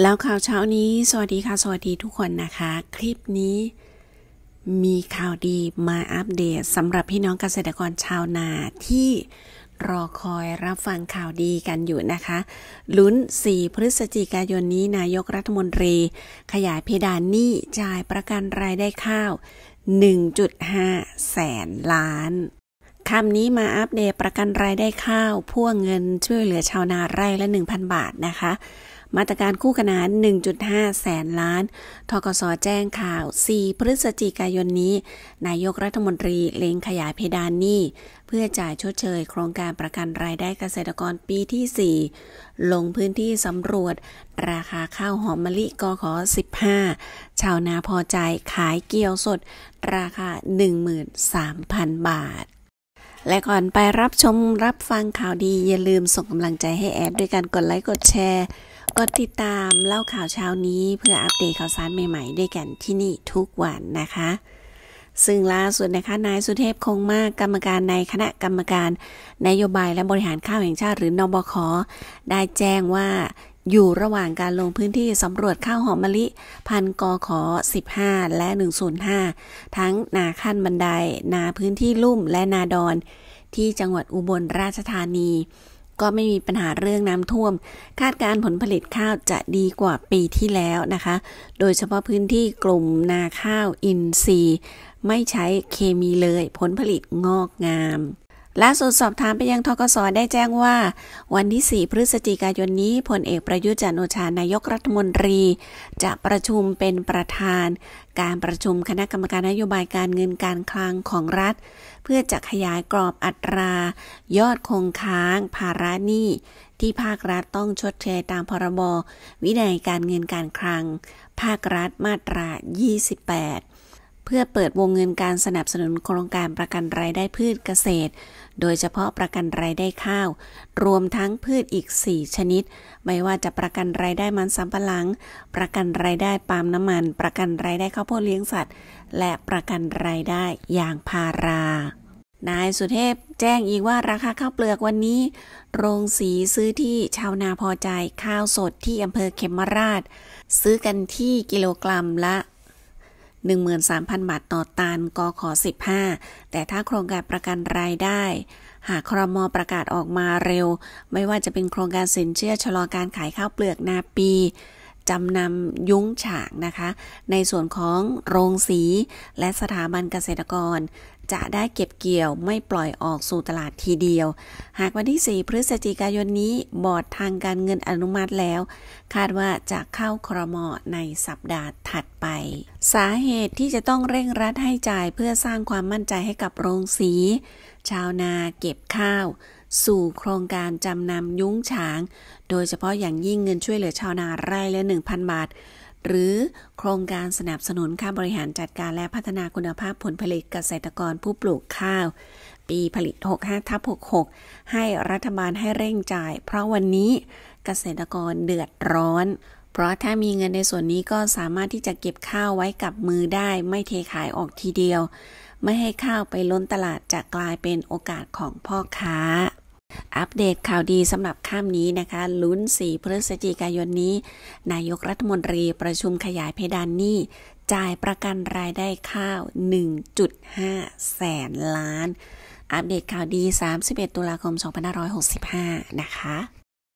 แล้วข่าวเช้านี้ สวัสดีค่ะสวัสดีทุกคนนะคะ คลิปนี้ มีข่าวดีมาอัปเดตสำหรับพี่น้องเกษตรกรชาวนาที่รอคอยรับฟังข่าวดีกันอยู่นะคะ ลุ้น4 พฤศจิกายนนี้นายกรัฐมนตรี ขยายเพดานหนี้จ่ายประกันรายได้ข้าว 1.5 แสนล้านคำนี้มาอัปเดตประกันรายได้ข้าวพ่วงเงินช่วยเหลือชาวนาไร่ละ 1,000 บาทนะคะมาตรการคู่ขนาน1.5 แสนล้าน ทกสแจ้งข่าว 4 พฤศจิกายนนี้ นายกรัฐมนตรี เล็งขยายเพดานหนี้ เพื่อจ่ายชดเชย โครงการประกันรายได้เกษตรกรปีที่ 4 ลงพื้นที่สำรวจ ราคาข้าวหอมมะลิ กขอ 15 ชาวนาพอใจขายเกี่ยวสด ราคา 13,000 บาท และก่อนไปรับชมรับฟังข่าวดี อย่าลืมส่งกำลังใจให้แอดด้วยการกดไลค์กดแชร์กดติดตามเล่าข่าวเช้านี้เพื่ออัปเดตข่าวสารใหม่ ๆ ด้วยกันที่นี่ทุกวันนะคะ ซึ่งล่าสุดนะคะนายสุเทพคงมากกรรมการในคณะกรรมการ นโยบายและบริหารข้าวแห่งชาติหรือนอบคได้แจ้งว่าอยู่ระหว่างการลงพื้นที่สำรวจข้าวหอมมะลิ พันกอขอ15 และ 105 ทั้งนาขั้นบันได นาพื้นที่ลุ่มและนาดอนที่จังหวัดอุบลราชธานีก็ไม่มีปัญหาเรื่องน้ำท่วม คาดการผลผลิตข้าวจะดีกว่าปีที่แล้วนะคะ โดยเฉพาะพื้นที่กลุ่มนาข้าวอินทรีย์ ไม่ใช้เคมีเลย ผลผลิตงอกงามล่าสุดสอบถามไปยังทกศได้แจ้งว่า วันที่ 4 พฤศจิกายนนี้พลเอกประยุทธ์จันโอชา นายกรัฐมนตรี จะประชุมเป็นประธาน การประชุมคณะกรรมการนโยบายการเงินการคลังของรัฐ เพื่อจะขยายกรอบอัตรา ยอดคงค้างภาระหนี้ที่ภาครัฐต้องชดเชยตามพรบวินัยการเงินการคลัง ภาครัฐมาตรา 28พื่อเปิดวงเงินการสนับสนุนโครงการประกันรายได้พืชเกษตร โดยเฉพาะประกันรายได้ข้าว รวมทั้งพืชอีก 4 ชนิด ไม่ว่าจะประกันรายได้มันสำปะหลัง ประกันรายได้ปาล์มน้ำมัน ประกันรายได้ข้าวโพดเลี้ยงสัตว์ และประกันรายได้ยางพารา นายสุเทพแจ้งอีกว่าราคาข้าวเปลือกวันนี้ โรงสีซื้อที่ชาวนาพอใจข้าวสดที่อำเภอเขมราช ซื้อกันที่กิโลกรัมละ13,000 บาทต่อตัน กขอ 15 แต่ถ้าโครงการประกันรายได้ หากครมประกาศออกมาเร็ว ไม่ว่าจะเป็นโครงการสินเชื่อชะลอการขายข้าวเปลือกนาปีจำนำยุ้งฉากนะคะ ในส่วนของโรงสีและสถาบันเกษตรกร จะได้เก็บเกี่ยวไม่ปล่อยออกสู่ตลาดทีเดียว หากวันที่ 4 พฤศจิกายนนี้บอร์ดทางการเงินอนุมัติแล้ว คาดว่าจะเข้าครมอในสัปดาห์ถัดไป สาเหตุที่จะต้องเร่งรัดให้จ่าย เพื่อสร้างความมั่นใจให้กับโรงสีชาวนาเก็บข้าว สู่โครงการจำนำยุ้งฉาง โดยเฉพาะอย่างยิ่งเงินช่วยเหลือชาวนาไร่ละ1,000 บาท หรือโครงการสนับสนุนค่าบริหารจัดการและพัฒนาคุณภาพผลผลิตเกษตรกรผู้ปลูกข้าว ปีผลิต 65ทับ66 ให้รัฐบาลให้เร่งจ่าย เพราะวันนี้เกษตรกรเดือดร้อนเพราะถ้ามีเงินในส่วนนี้ก็สามารถที่จะเก็บข้าวไว้กับมือได้ ไม่เทขายออกทีเดียว ไม่ให้ข้าวไปล้นตลาดจะกลายเป็นโอกาสของพ่อค้า อัปเดตข่าวดีสำหรับข้ามนี้นะคะ ลุ้น 4 พฤศจิกายนนี้ นายกรัฐมนตรีประชุมขยายเพดานหนี้ จ่ายประกันรายได้ข้าว 1.5 แสนล้าน อัปเดตข่าวดี 31 ตุลาคม2565 นะคะ